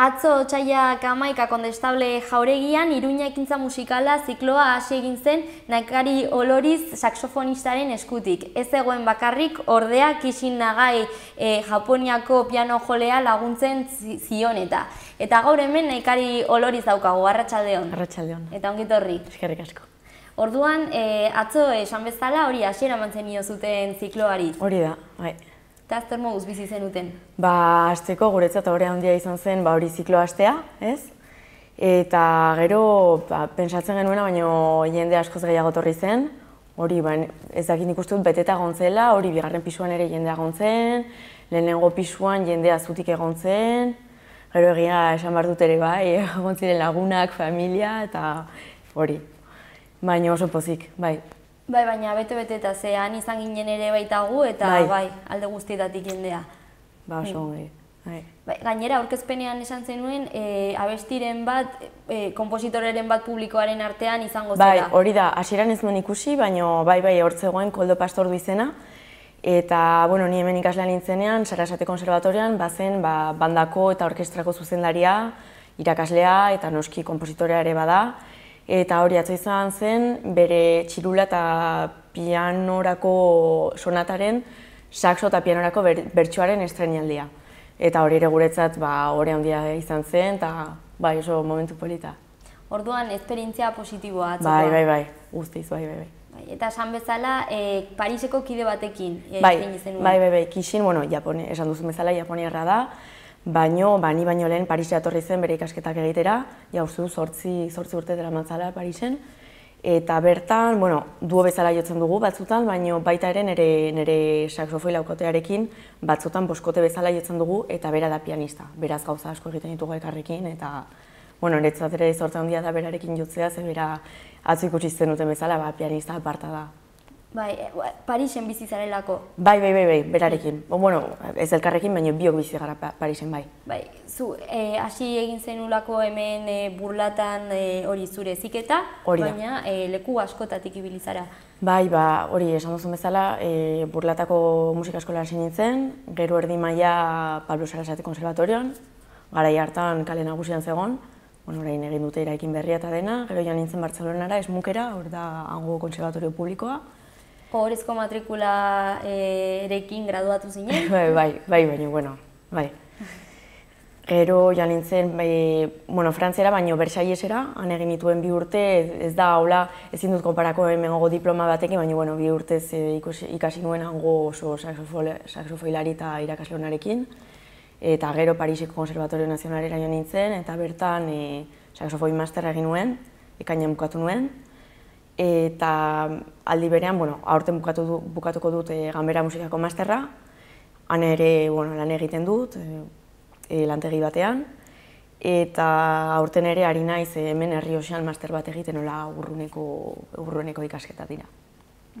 Atzo txaila kamaika kondestable jauregian, Iruña ekintza musikala zikloa hasi egin zen nakari oloriz saxofonistaren eskutik. Ez egoen bakarrik, ordea kisin nagai e, Japoniako piano jolea laguntzen zion eta. Eta gaur hemen nakari oloriz daukagu, arratsaldeon. hon. Eta ongitorri. Eskerrik asko. Orduan, e, atzo esan bezala hori hasiera mantzen nio zuten zikloari. Hori da, bai eta azter moguz bizi zenuten? Ba, azteko guretzat hori handia izan zen, ba, hori ziklo astea, ez? Eta gero, ba, pensatzen genuen, baina jende askoz gehiago torri zen, hori, ba, ez dakit nik dut beteta gontzela, hori bigarren pisuan ere jendea gontzen, lehenengo pisuan jendea zutik egon zen, gero egia esan behar dut ere bai, egon ziren lagunak, familia, eta hori. Baina oso pozik, bai, Bai, baina bete-bete eta zean izan ginen ere baita gu eta bai. bai alde guztietatik jendea. Ba, oso ongi. Bai. Bai. bai, gainera, aurkezpenean esan zenuen, e, abestiren bat, e, eh, kompositoreren bat publikoaren artean izango zela. Bai, hori da, hasieran ez ikusi, baina bai, bai, hortzegoen koldo pastor du izena. Eta, bueno, ni hemen ikaslea nintzenean, Sarasate Konservatorian, bazen, ba, bandako eta orkestrako zuzendaria, irakaslea eta noski kompositorea ere bada eta hori atza izan zen bere txirula eta pianorako sonataren saxo eta pianorako bertsuaren estrenialdia. Eta hori ere guretzat, ba, hori handia izan zen, eta bai, oso momentu polita. Orduan, esperientzia positiboa atzeko. Bai, bai, bai, guztiz, bai, bai, bai. bai eta esan bezala, e, Pariseko kide batekin, e, bai, bai, bai, bai, kixin, bueno, Japone, esan duzu bezala, Japonia erra da, Baino, ba, ni baino lehen Parisa atorri zen bere ikasketak egitera, jauzu, uste du urte dela matzala Parisen, eta bertan, bueno, bezala jotzen dugu batzutan, baino baita ere nere, nere laukotearekin batzutan boskote bezala jotzen dugu eta bera da pianista. Beraz gauza asko egiten ditugu ekarrekin eta bueno, noretzat ere sortzen handia da berarekin jotzea, zen bera atzu ikusi zen duten bezala, ba, pianista aparta da. Bai, eh, Parisen bizi zarelako. Bai, bai, bai, bai, berarekin. bueno, ez elkarrekin, baina biok bizi gara Parisen, bai. Bai, zu, eh, hasi egin zen ulako hemen eh, burlatan hori zure ziketa, baina e, leku askotatik ibilizara. Bai, ba, hori, esan duzun bezala, e, burlatako musika eskola hasi nintzen, gero erdi maila Pablo Sarasate konservatorion, gara hartan kale nagusian zegon, bueno, orain egin dute iraikin berria eta dena, gero jan nintzen Bartzalonara, esmukera, hor da, hango konservatorio publikoa, Pobrezko matrikula eh, erekin graduatu zinen? bai, bai, bai, bai, bueno, bai. Gero ja nintzen, bai, bueno, frantzera, baino bersaiesera, han egin nituen bi urte, ez da, hola, ezin dut konparako hemen diploma batekin, baina bueno, bi urte eh, ikasi nuen hango oso saxofoilari eta irakasle honarekin. Eta gero Pariseko Konservatorio Nazionalera joan nintzen, eta bertan e, saxofoi master egin nuen, ikainan bukatu nuen eta aldi berean, bueno, aurten bukatu bukatuko dut e, eh, Gambera Musikako Masterra, han ere bueno, lan egiten dut, e, lantegi batean, eta aurten ere ari naiz hemen herri osean master bat egiten nola urruneko, urruneko ikasketa dira.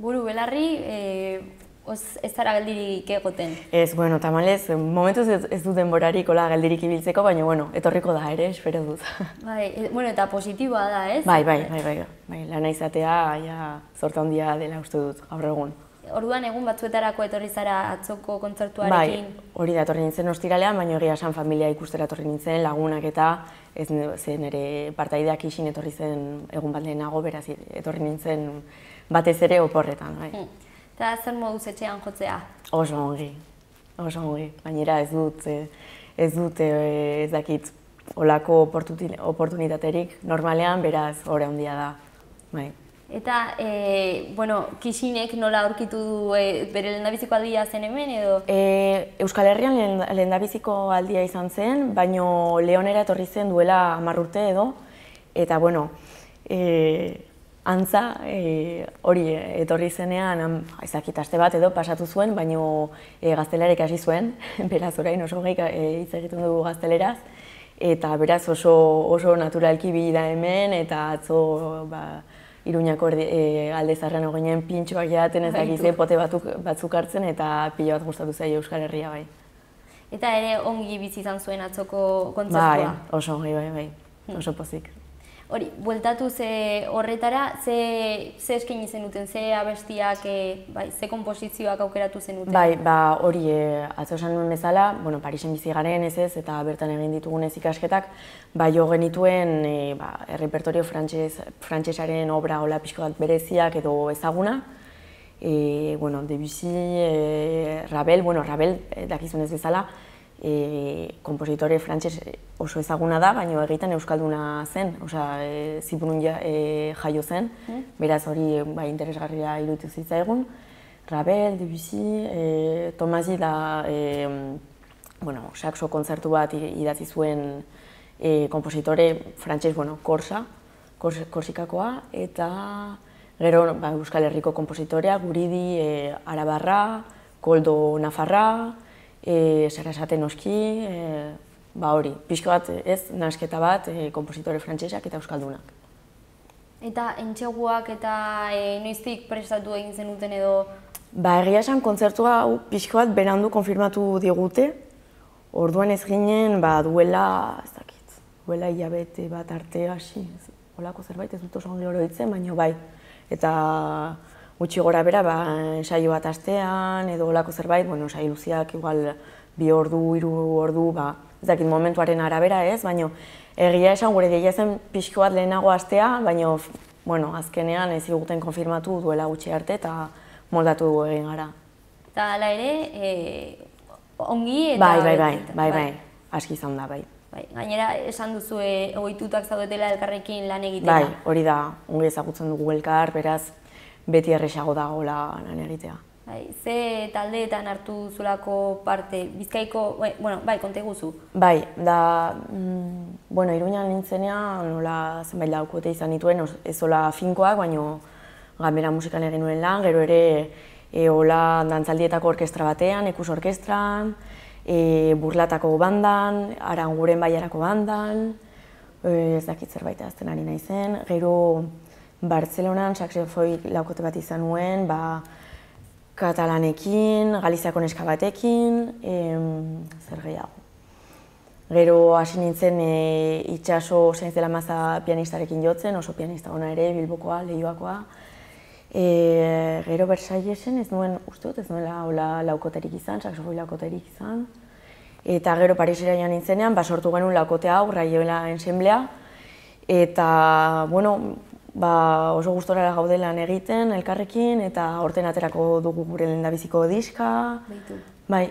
Buru belarri, e, Oz, ez zara geldirik egoten? Ez, bueno, tamalez, momentuz ez, ez du denborarik geldirik ibiltzeko, baina, bueno, etorriko da ere, espero dut. Bai, e, bueno, eta positiboa da, ez? Bai, bai, bai, bai, bai, lana izatea, ja, zorta handia dela uste dut, gaur egun. Orduan egun batzuetarako etorri zara atzoko kontzertuarekin? Bai, hori da, etorri nintzen ostiralean, baina egia san familia ikustera etorri nintzen, lagunak eta ez zen ere partaideak isin etorri zen egun bat lehenago, beraz, etorri nintzen batez ere oporretan, bai. Hmm eta zer modu zetxean jotzea? Oso ongi, oso ongi, Baina ez dut, eh, ez dut eh, ez dakit olako oportunitaterik normalean beraz hori handia da. Bai. Eta, e, bueno, nola aurkitu du bere lehendabiziko aldia zen hemen edo? Euskal Herrian lehendabiziko aldia izan zen, baino Leonera etorri zen duela urte edo, eta bueno, antza e, hori e, etorri zenean izakitaste bat edo pasatu zuen, baino e, gaztelarek hasi zuen, beraz orain oso gehi e, hitz egiten dugu gazteleraz eta beraz oso oso naturalki bi da hemen eta atzo ba Iruñako e, alde zarren ogeinen pintxoak jaten ez bai, dakize pote batuk, batzuk hartzen eta pila bat gustatu zaio Euskal Herria bai. Eta ere ongi bizi izan zuen atzoko kontzertua. Bai, oso ongi bai bai, hmm. oso pozik hori, bueltatu ze horretara, ze, ze eskaini zenuten, ze abestiak, e, bai, ze kompozizioak aukeratu zenuten? Bai, ba, hori, e, atzo esan nuen bezala, bueno, Parisen bizi garen ez ez, eta bertan egin ditugun ez ikasketak, bai, jo genituen, e, ba, herripertorio frantxez, frantxezaren obra hola pixko bat bereziak edo ezaguna, e, bueno, Debussy, e, Rabel, bueno, Rabel, e, dakizunez bezala, e, kompositore frantses oso ezaguna da, baina egiten euskalduna zen, osea, e, zipurun e, jaio zen, mm. beraz hori ba, interesgarria irutu zitzaigun. Rabel, Debussy, e, Tomasi da, e, bueno, saxo kontzertu bat idatzi zuen e, kompositore frantses, bueno, Korsa, Kors, Korsikakoa, eta gero ba, Euskal Herriko kompositorea, Guridi, e, Arabarra, Koldo Nafarra, e, zer esaten oski, e, ba hori, pixko bat ez, nasketa bat, e, kompozitore frantsesak eta euskaldunak. Eta entxeguak eta e, noiztik prestatu egin zenuten edo? Ba, egia esan kontzertua hau pixko bat berandu konfirmatu digute. Orduan ez ginen, ba, duela, ez dakit, duela hilabete bat arte hasi. Olako zerbait ez dut oso ondo baina bai. Eta gutxi gora bera, ba, saio bat astean edo olako zerbait, bueno, saio luziak igual bi ordu, hiru ordu, ba, ez dakit momentuaren arabera ez, baina egia esan gure deia zen pixko lehenago astea, baina bueno, azkenean ez iguten konfirmatu duela gutxi arte eta moldatu dugu egin gara. Eta ala ere, e, ongi eta... Bai, bai, bai, bai, bai, aski izan da, bai. bai. Gainera, esan duzu, e, oitutak zaudetela elkarrekin lan egitea. Bai, hori da, ongi ezagutzen dugu elkar, beraz, beti errexago dagoela lan egitea. Bai, ze taldeetan hartu zulako parte, bizkaiko, bai, bueno, bai, konte guzu. Bai, da, mm, bueno, iruñan nintzenean, nola zenbait daukote izan dituen, ez finkoak, baino gamera musikan egin nuen lan, gero ere, e, hola dantzaldietako orkestra batean, ekus orkestran, e, burlatako bandan, aranguren baiarako bandan, e, ez dakit zerbait azten ari naizen, gero, Bartzelonan saxofoi laukote bat izan nuen, ba, katalanekin, galizako neska batekin, zer gehiago. Gero hasi nintzen e, itxaso zainz zela maza pianistarekin jotzen, oso pianista ona ere, bilbokoa, lehioakoa. E, gero bersaiesen ez nuen, uste dut ez nuela hola laukoterik izan, saxofoi laukoterik izan. Eta gero Parisera joan nintzenean, basortu genuen laukotea aurra joela ensemblea. Eta, bueno, ba, oso gustora gaudelan egiten, elkarrekin, eta orten aterako dugu gure lenda biziko diska. Baitu. Bai,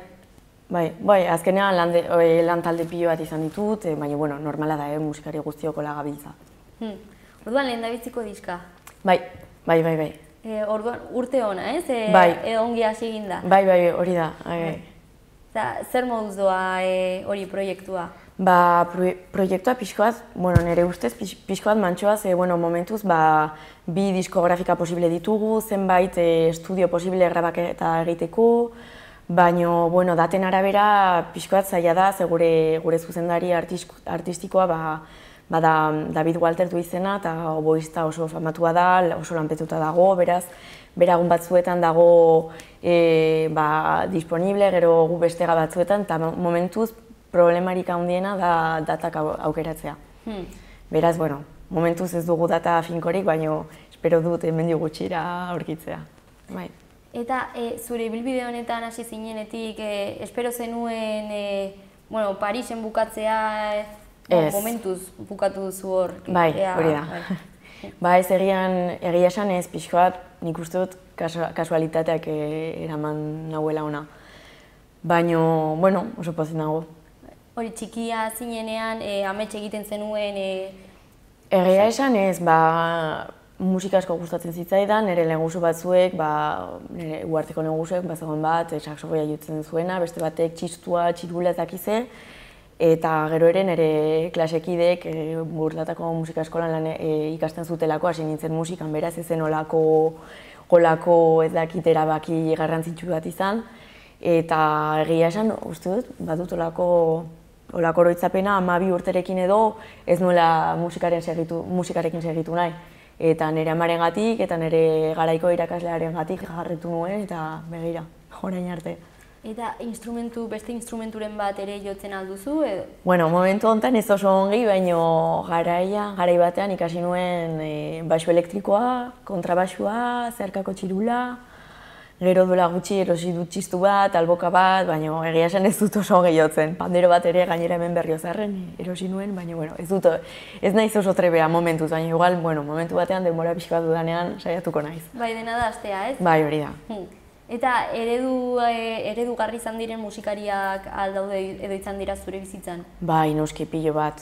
bai, bai, azkenean lan, de, lan talde pilo bat izan ditut, e, baina, bueno, normala da, eh, musikari guztioko lagabiltza. Hmm. Orduan lehen diska. Bai, bai, bai, bai. E, orduan urte ona, ez? E, bai. ongi hasi ginda? da. Bai, bai, hori da. Bai. bai. bai. Zer moduz doa e, hori proiektua? ba, proiektua pixkoaz, bueno, nire ustez, pixkoaz mantxoaz, ze, bueno, momentuz, ba, bi diskografika posible ditugu, zenbait eh, estudio posible grabak eta egiteko, Baino bueno, daten arabera, pixkoaz zaila da, ze gure, gure zuzendari artistikoa, ba, ba David Walter du izena, eta oboizta oso famatua da, oso lanpetuta dago, beraz, beragun batzuetan dago eh, ba, disponible, gero gu bestega batzuetan, eta momentuz, problemarik handiena da datak aukeratzea. Hmm. Beraz, bueno, momentuz ez dugu data finkorik, baino espero dut hemendi gutxira aurkitzea. Bai. Eta e, zure bilbide honetan hasi zinenetik e, espero zenuen e, bueno, Parisen bukatzea e, momentuz bukatu duzu hor. Bai, hori da. Bai. ba ez egian, egia esan ez, pixkoat nik uste dut kasualitateak e, eraman nahuela ona. Baina, bueno, oso pozit dago? hori txikia zinenean e, amets egiten zenuen? E... Egia esan ez, ba, musika asko gustatzen zitzaidan, nire leguzu batzuek, ba, nire uarteko leguzuek, ba, bat bat, e, saksofoia jutzen zuena, beste batek txistua, txirula eta eta gero ere nire klasekidek e, burtatako musika eskolan lan e, ikasten zutelako, hasi nintzen musikan beraz, ezen olako, olako ez dakit erabaki garrantzitsu bat izan, eta egia esan, uste dut, bat dut olako Ola koroitzapena ama bi urterekin edo ez nola musikaren segitu, musikarekin segitu nahi. Eta nire amaren gatik, eta nire garaiko irakaslearen gatik jarretu nuen eta begira, jorain arte. Eta instrumentu, beste instrumenturen bat ere jotzen alduzu? Edo? Bueno, momentu honetan ez oso ongi, baino garaia, garai batean ikasi nuen e, elektrikoa, kontrabasua zerkako txirula, gero duela gutxi erosi dut txistu bat, alboka bat, baina egia esan ez dut oso gehiotzen. Pandero bat ere gainera hemen berri erosi nuen, baina bueno, ez dut, ez naiz oso trebea momentu, baina igual, bueno, momentu batean denbora pixka bat dudanean saiatuko naiz. Bai, dena da astea, ez? Bai, hori da. Hmm. Eta eredu, eh, eredu garri izan diren musikariak aldaude edo izan dira zure bizitzan? Bai, noski pilo bat.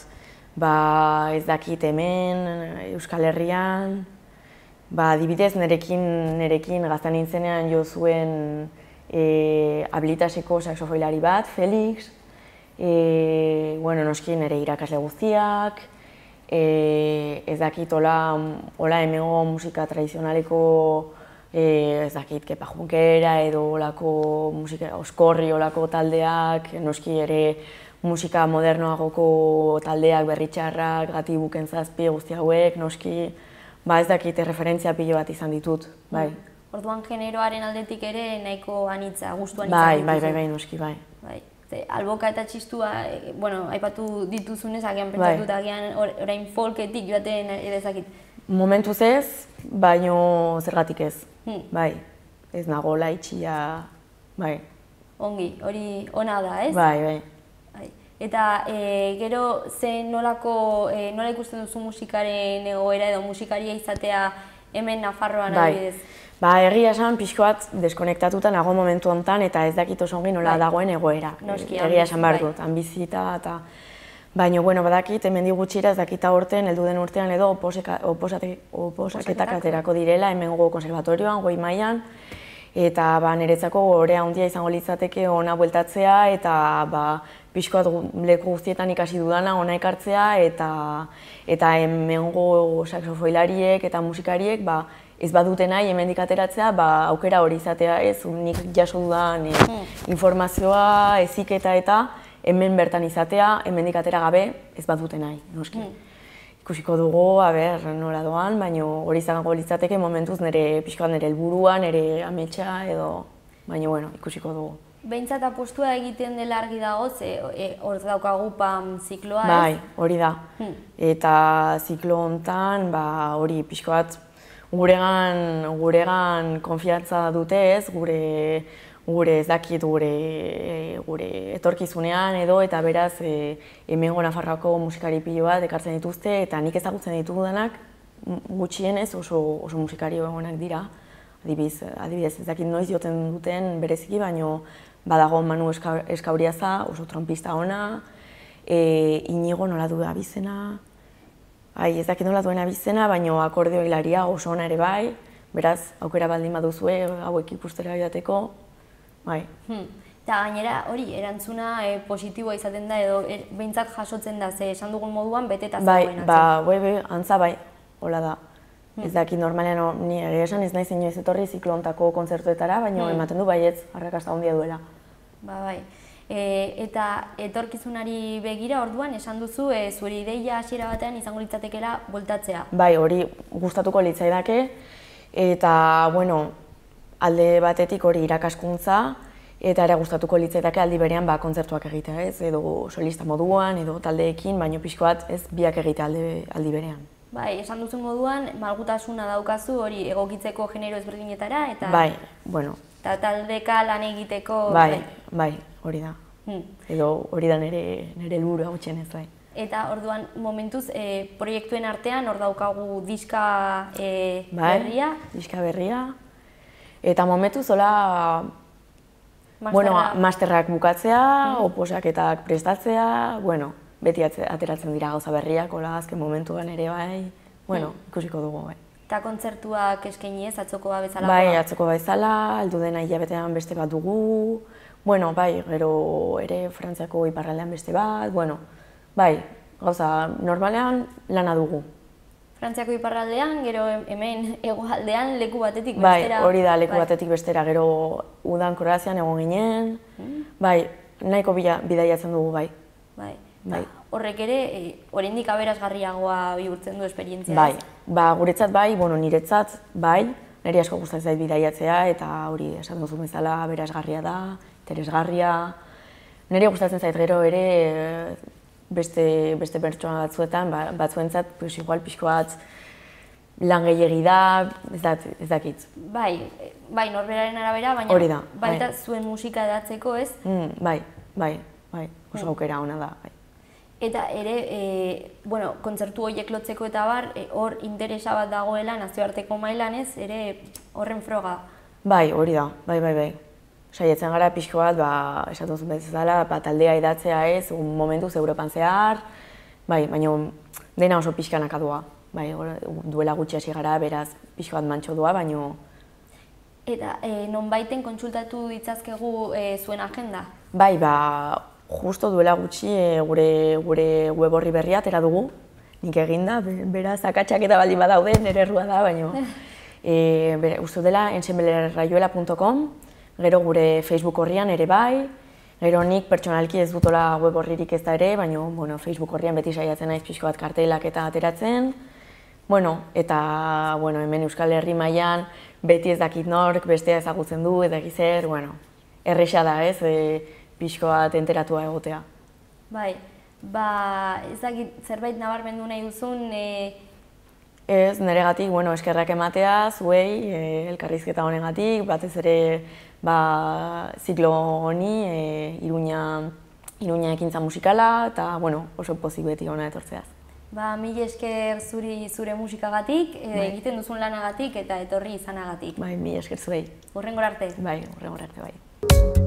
Ba, ez dakit hemen, Euskal Herrian, Ba, dibidez, nerekin, nerekin gaztan nintzenean jo zuen e, habilitaseko saksofoilari bat, Felix, e, bueno, noski nere irakasle guztiak, e, ez dakit hola hola emego musika tradizionaleko e, ez dakit kepa junkera edo olako musika oskorri olako taldeak, noski ere musika modernoagoko taldeak berritxarrak, gati buken zazpi guzti hauek, noski, ba ez dakite referentzia pilo bat izan ditut, bai. Orduan generoaren aldetik ere nahiko anitza, gustu anitza. Bai, bai, bai, bai, noski, bai. Bai. Ze alboka eta txistua, eh, bueno, aipatu dituzunez agian bai. pentsatu agian orain folketik joaten eh, ere Momentu ez, baino zergatik ez. Hmm. Bai. Ez nago laitxia bai. Ongi, hori ona da, ez? Bai, bai eta e, gero ze nolako e, nola ikusten duzu musikaren egoera edo musikaria izatea hemen Nafarroan bai. adibidez. Ba, egia esan pixko bat deskonektatuta nago momentu hontan eta ez dakit oso ongi nola bai. dagoen egoera. Noski, esan bar bai. dut, bizita eta Baina, bueno, badakit, hemen digutxira, ez dakita horten, heldu den urtean edo oposaketak aterako direla, hemen gogo konservatorioan, goi maian, eta ba, niretzako gore handia izango litzateke ona bueltatzea eta ba, leku guztietan ikasi dudana ona ekartzea eta eta hemengo saxofoilariek eta musikariek ba, ez badute nahi ateratzea ba, aukera hori izatea ez nik jaso dudan eh, hmm. informazioa, eziketa eta hemen bertan izatea, hemendik atera gabe ez badute nahi, noski. Hmm ikusiko dugu, aber, nola doan, baina hori izango litzateke momentuz nire pixkoan nire helburua, nire ametsa edo, baina bueno, ikusiko dugu. Beintzat apostua egiten dela argi dago, ze hor e, daukagu pam zikloa, ez? Bai, hori da. Hmm. Eta ziklo hontan, ba, hori pixko bat, guregan, guregan konfiantza dute gure gure ez dakit gure, gure etorkizunean edo eta beraz e, emengo nafarrako musikari pilo bat dituzte eta nik ezagutzen ditudanak gutxienez oso, oso musikari egonak dira. Adibiz, adibidez, ez dakit noiz joten duten bereziki, baino badago Manu Eskauriaza, oso trompista ona, e, inigo nola du abizena, Ai, ez dakit nola duen abizena, baino akordeo hilaria oso ona ere bai, beraz, aukera baldin baduzue, hauek ikustera joateko, Bai. Hmm. Eta gainera hori erantzuna e, positiboa izaten da edo e, jasotzen da ze esan dugun moduan beteta bai, ba, Bai, be, antza bai, hola da. Hmm. Ez daki normalean ni ere esan ez naiz inoiz etorri ziklontako kontzertuetara, baina hmm. ematen du baietz arrakasta handia duela. Ba, bai. E, eta etorkizunari begira orduan esan duzu e, zure ideia hasiera batean izango litzatekeela voltatzea. Bai, hori gustatuko litzaidake eta bueno, alde batetik hori irakaskuntza eta ere gustatuko litzetake aldi berean ba kontzertuak egitea, ez? edo solista moduan edo taldeekin, baino pixko ez biak egitea alde aldi berean. Bai, esan duzu moduan malgutasuna daukazu hori egokitzeko genero ezberdinetara eta Bai, bueno. Ta taldeka lan egiteko Bai, bai, bai hori da. Hmm. Edo hori da nere nere helburu hautzen ez bai. Eta orduan momentuz e, proiektuen artean hor daukagu diska eh bai, berria, diska berria. Eta momentu zola, bueno, masterrak bukatzea, mm. oposaketak prestatzea, bueno, beti ateratzen dira gauza berriak, hola, azken momentuan ere bai, bueno, mm. ikusiko dugu bai. Eta kontzertuak eskaini ez, atzoko ba bezala? Bai, atzoko ba bezala, aldu dena hilabetean beste bat dugu, bueno, bai, gero ere Frantziako iparraldean beste bat, bueno, bai, gauza, normalean lana dugu. Frantziako iparraldean, gero hemen hegoaldean leku batetik bai, bestera. Bai, hori da leku bai. batetik bestera, gero udan Kroazian egon ginen. Mm. Bai, nahiko bila bidaiatzen dugu bai. Bai. bai. Ba, horrek ere e, oraindik aberasgarriagoa bihurtzen du esperientzia. Bai. Ba, guretzat bai, bueno, niretzat bai, neri asko gustatzen zait bidaiatzea eta hori esan duzu bezala aberasgarria da, interesgarria. Neri gustatzen zait gero ere beste, beste pertsona batzuetan, ba, batzuentzat, pues, igual pixko bat, lan da, ez, dat, ez dakit. Bai, bai, norberaren arabera, baina Hori da, bai. baita zuen musika edatzeko, ez? Mm, bai, bai, bai, oso gaukera mm. ona da, bai. Eta ere, e, bueno, kontzertu horiek lotzeko eta bar, e, hor interesa bat dagoela nazioarteko mailan ez, ere horren froga. Bai, hori da, bai, bai, bai, saiatzen gara pixko bat, ba, esatzen zuen bezala, ba, taldea idatzea ez, un momentuz Europan zehar, bai, baina dena oso pixkanaka doa, bai, duela gutxi hasi gara, beraz, pixko bat mantxo doa, baina... Eta, e, eh, non baiten kontsultatu ditzazkegu e, eh, zuen agenda? Bai, ba, justo duela gutxi e, gure, gure web horri berria atera dugu, nik eginda, beraz, akatsak eta baldin badaude, nire errua da, baina... E, bere, dela, ensemblerraioela.com, gero gure Facebook horrian ere bai, gero nik pertsonalki ez dutola web horririk ez da ere, baina bueno, Facebook horrian beti saiatzen naiz pixko bat kartelak eta ateratzen. Bueno, eta bueno, hemen Euskal Herri mailan beti ez dakit nork, bestea ezagutzen du, eta dakit bueno, erresa da ez, e, bat enteratua egotea. Bai, ba, ez dakit zerbait nabarmendu nahi duzun, e... Ez, nire bueno, eskerrak ematea, zuei, e, elkarrizketa honegatik, batez ere ba, ziklo honi, e, iruña, iruña ekintza musikala, eta bueno, oso pozik beti hona etortzeaz. Ba, esker zuri zure musikagatik, e, bai. egiten duzun lanagatik eta etorri izanagatik. Bai, mila esker zuei. Urrengor arte. Bai, urrengor arte, bai.